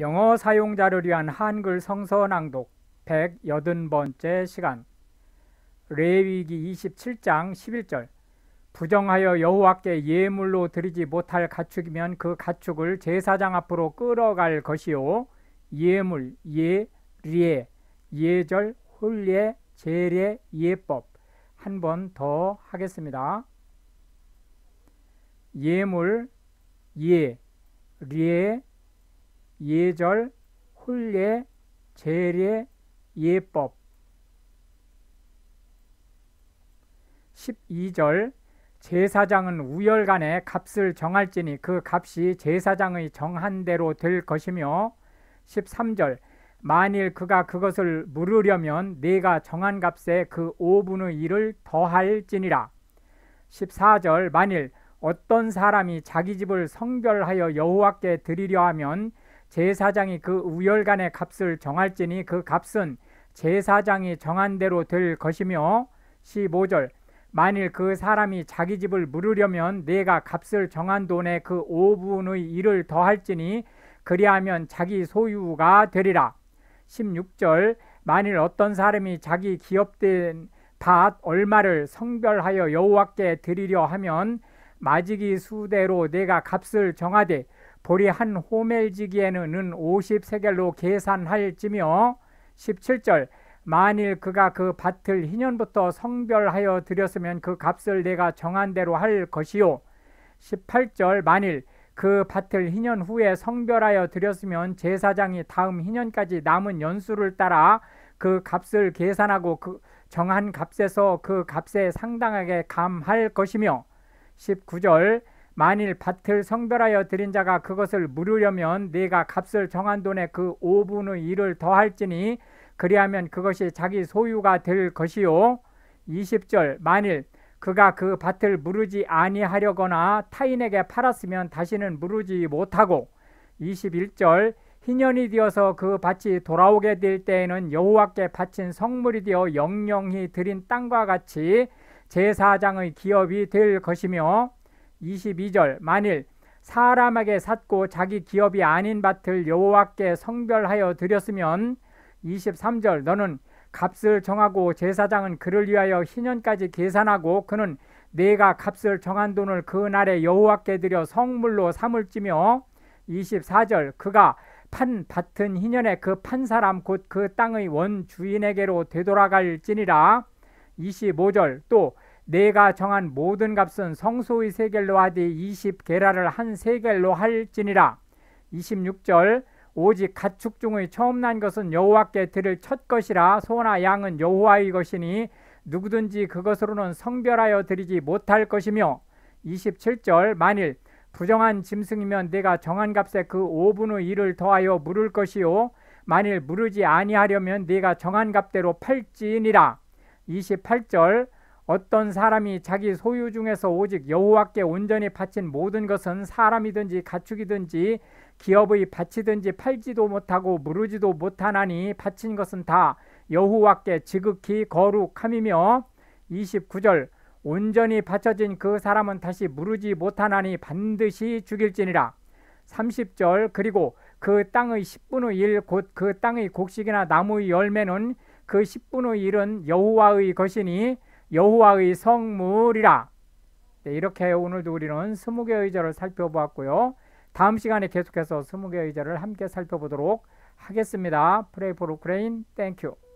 영어 사용자를 위한 한글 성서 낭독 180번째 시간 레위기 27장 11절 부정하여 여호와께 예물로 드리지 못할 가축이면 그 가축을 제사장 앞으로 끌어갈 것이요 예물 예 리에 예절 홀례 제례 예법 한 번 더 하겠습니다. 예물 예 리에 예절, 홀례, 제례, 예법 12절 제사장은 우열간에 값을 정할지니 그 값이 제사장의 정한 대로 될 것이며 13절 만일 그가 그것을 물으려면 내가 정한 값에 그 5분의 1을 더할지니라 14절 만일 어떤 사람이 자기 집을 성별하여 여호와께 드리려 하면 제사장이 그 우열간의 값을 정할지니 그 값은 제사장이 정한 대로 될 것이며 15절 만일 그 사람이 자기 집을 물으려면 내가 값을 정한 돈에그 5분의 1을 더할지니 그리하면 자기 소유가 되리라 16절 만일 어떤 사람이 자기 기업된 밭 얼마를 성별하여 여호와께 드리려 하면 마지기 수대로 내가 값을 정하되 보리 한 호멜지기에는 50세겔로 계산할지며 17절 만일 그가 그 밭을 희년부터 성별하여 드렸으면 그 값을 내가 정한 대로 할 것이요 18절 만일 그 밭을 희년 후에 성별하여 드렸으면 제사장이 다음 희년까지 남은 연수를 따라 그 값을 계산하고 그 정한 값에서 그 값에 상당하게 감할 것이며 19절 만일 밭을 성별하여 드린 자가 그것을 물으려면 네가 값을 정한 돈에그 5분의 1을 더할지니 그리하면 그것이 자기 소유가 될 것이요 20절 만일 그가 그 밭을 무르지 아니하려거나 타인에게 팔았으면 다시는 무르지 못하고 21절 희년이 되어서 그 밭이 돌아오게 될 때에는 여호와께 바친 성물이 되어 영영히 드린 땅과 같이 제사장의 기업이 될 것이며 22절 만일 사람에게 샀고 자기 기업이 아닌 밭을 여호와께 성별하여 드렸으면 23절 너는 값을 정하고 제사장은 그를 위하여 희년까지 계산하고 그는 내가 값을 정한 돈을 그 날에 여호와께 드려 성물로 삼을지며 24절 그가 판 밭은 희년에 그 판 사람 곧 그 땅의 원 주인에게로 되돌아갈지니라 25절 또 내가 정한 모든 값은 성소의 세겔로 하되 2 0계라를한 세겔로 할지니라. 26절 오직 가축 중의 처음 난 것은 여호와께 드릴 첫 것이라 소나 양은 여호와의 것이니 누구든지 그것으로는 성별하여 드리지 못할 것이며 27절 만일 부정한 짐승이면 내가 정한 값에 그 5분의 1을 더하여 물을 것이요 만일 물르지 아니하려면 내가 정한 값대로 팔지니라 28절 어떤 사람이 자기 소유 중에서 오직 여호와께 온전히 바친 모든 것은 사람이든지 가축이든지 기업의 바치든지 팔지도 못하고 무르지도 못하나니 바친 것은 다 여호와께 지극히 거룩함이며 29절 온전히 바쳐진 그 사람은 다시 무르지 못하나니 반드시 죽일지니라 30절 그리고 그 땅의 10분의 1 곧 그 땅의 곡식이나 나무의 열매는 그 10분의 1은 여호와의 것이니 여호와의 성물이라. 네, 이렇게 오늘도 우리는 20개의 절을 살펴보았고요. 다음 시간에 계속해서 20개의 절을 함께 살펴보도록 하겠습니다. 프레이 포 우크레인 땡큐.